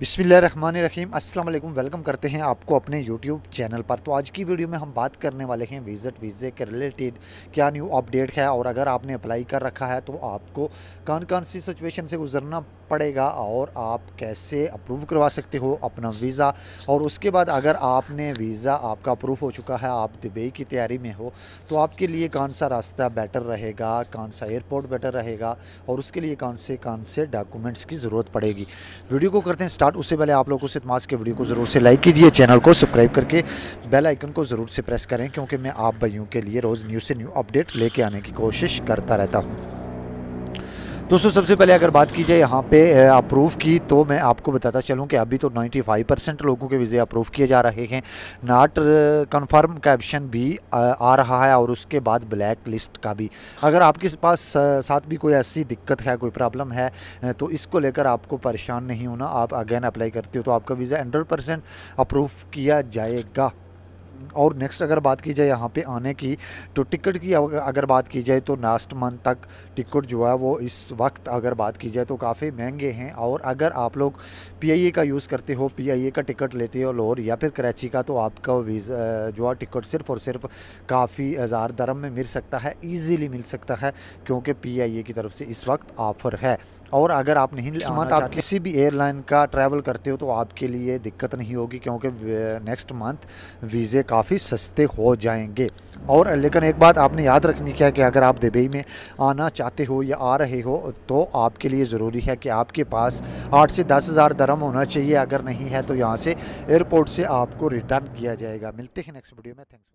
बिसमीम अस्सलाम वालेकुम वेलकम करते हैं आपको अपने यूट्यूब चैनल पर तो आज की वीडियो में हम बात करने वाले हैं विज़िट वीज़े के रिलेटेड क्या न्यू अपडेट है और अगर आपने अप्लाई कर रखा है तो आपको कौन कौन सी सिचुएशन से गुजरना पड़ेगा और आप कैसे अप्रूव करवा सकते हो अपना वीज़ा और उसके बाद अगर आपने वीज़ा आपका अप्रूव हो चुका है आप दुबई की तैयारी में हो तो आपके लिए कौन सा रास्ता बेटर रहेगा कौन सा एयरपोर्ट बेटर रहेगा और उसके लिए कौन से कौन से डॉक्यूमेंट्स की ज़रूरत पड़ेगी वीडियो को करते हैं स्टार्ट स्टार्ट उससे पहले आप लोगों से मास के वीडियो को ज़रूर से लाइक कीजिए चैनल को सब्सक्राइब करके बेल आइकन को ज़रूर से प्रेस करें क्योंकि मैं आप भाइयों के लिए रोज़ न्यू से न्यू अपडेट लेके आने की कोशिश करता रहता हूँ दोस्तों सबसे पहले अगर बात की जाए यहाँ पे अप्रूव की तो मैं आपको बताता चलूँ कि अभी तो 95 परसेंट लोगों के वीज़े अप्रूव किए जा रहे हैं नाट कंफर्म कैप्शन भी आ रहा है और उसके बाद ब्लैक लिस्ट का भी अगर आपके पास साथ भी कोई ऐसी दिक्कत है कोई प्रॉब्लम है तो इसको लेकर आपको परेशान नहीं होना आप अगेन अप्लाई करते हो तो आपका वीज़ा हंड्रेड अप्रूव किया जाएगा और नेक्स्ट अगर बात की जाए यहाँ पे आने की तो टिकट की अगर बात की जाए तो लास्ट मंथ तक टिकट जो है वो इस वक्त अगर बात की जाए तो काफ़ी महंगे हैं और अगर आप लोग पीआईए का यूज़ करते हो पीआईए का टिकट लेते हो लाहौर या फिर कराची का तो आपका वीज़ा जो है टिकट सिर्फ और सिर्फ काफ़ी हज़ार दरम में मिल सकता है ईज़िली मिल सकता है क्योंकि पी की तरफ से इस वक्त ऑफ़र है और अगर आप नहीं मंथ आप किसी भी एयरलाइन का ट्रैवल करते हो तो आपके लिए दिक्कत नहीं होगी क्योंकि नेक्स्ट मंथ वीज़े काफ़ी सस्ते हो जाएंगे और लेकिन एक बात आपने याद रखनी क्या कि अगर आप दुबई में आना चाहते हो या आ रहे हो तो आपके लिए ज़रूरी है कि आपके पास आठ से दस हज़ार दरम होना चाहिए अगर नहीं है तो यहाँ से एयरपोर्ट से आपको रिटर्न किया जाएगा मिलते हैं नेक्स्ट वीडियो में थैंक्स